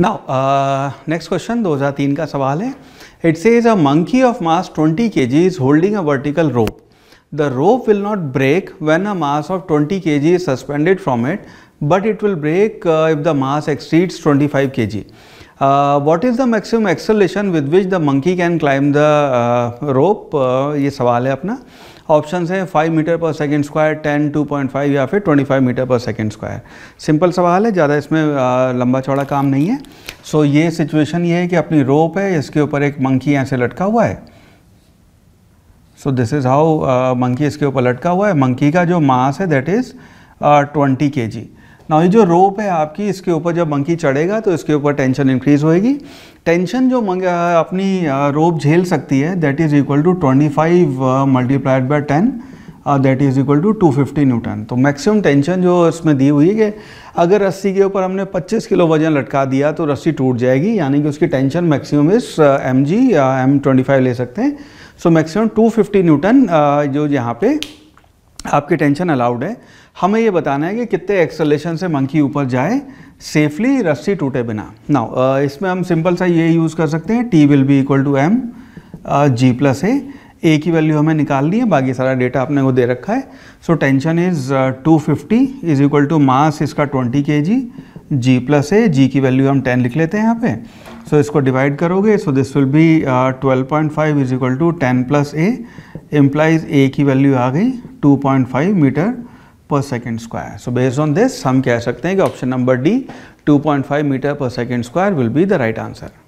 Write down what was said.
ना next question दो हजार तीन का सवाल है it says a monkey of mass twenty K G is holding a vertical rope the rope will not break when a mass of twenty K G is suspended from it but it will break if the mass exceeds 25 five K G what is the maximum acceleration with which the monkey can climb the rope ये सवाल है अपना option हैं five metre per second square ten two point five या फिर twenty five metre per second square simple सवाल है ज़्यादा इसमें लंबा चौड़ा काम नहीं है सो so, ये सिचुएशन ये है कि अपनी रोप है इसके ऊपर एक मंकी ऐसे लटका हुआ है so this is how monkey इसके ऊपर लटका हुआ है मंकी का जो मास है दैट इज़ ट्वेंटी के जी ना ये जो रोप है आपकी इसके ऊपर जब मंकी चढ़ेगा तो इसके ऊपर टेंशन इंक्रीज होएगी टेंशन जो मंग अपनी रोप झेल सकती है that is equal to twenty five multiplied by ten that is equal to two fifty newton तो मैक्सिमम टेंशन जो इसमें दी हुई है कि अगर रस्सी के ऊपर हमने 25 किलो वजन लटका दिया तो रस्सी टूट जाएगी यानी कि उसकी tension maximum is M G या एम ट्वेंटी फाइव ले सकते हैं so maximum two fifty newton जो यहाँ पे आपकी टेंशन अलाउड है हमें ये बताना है कि कितने एक्सलेशन से मंकी ऊपर जाए सेफली रस्सी टूटे बिना ना इसमें हम सिंपल सा ये यूज़ कर सकते हैं T will be equal to M G plus A A की वैल्यू हमें निकालनी है बाकी सारा डेटा आपने वो दे रखा है so tension is two fifty is equal to mass इसका ट्वेंटी के जी जी प्लस ए जी की वैल्यू हम टेन लिख लेते हैं यहाँ पे सो so, इसको डिवाइड करोगे so this will be twelve point five is equal to ten plus A implies A की वैल्यू आ गई 2.5 metre per second square so based on this हम कह सकते हैं कि option number D 2.5 metre per second square will be the right answer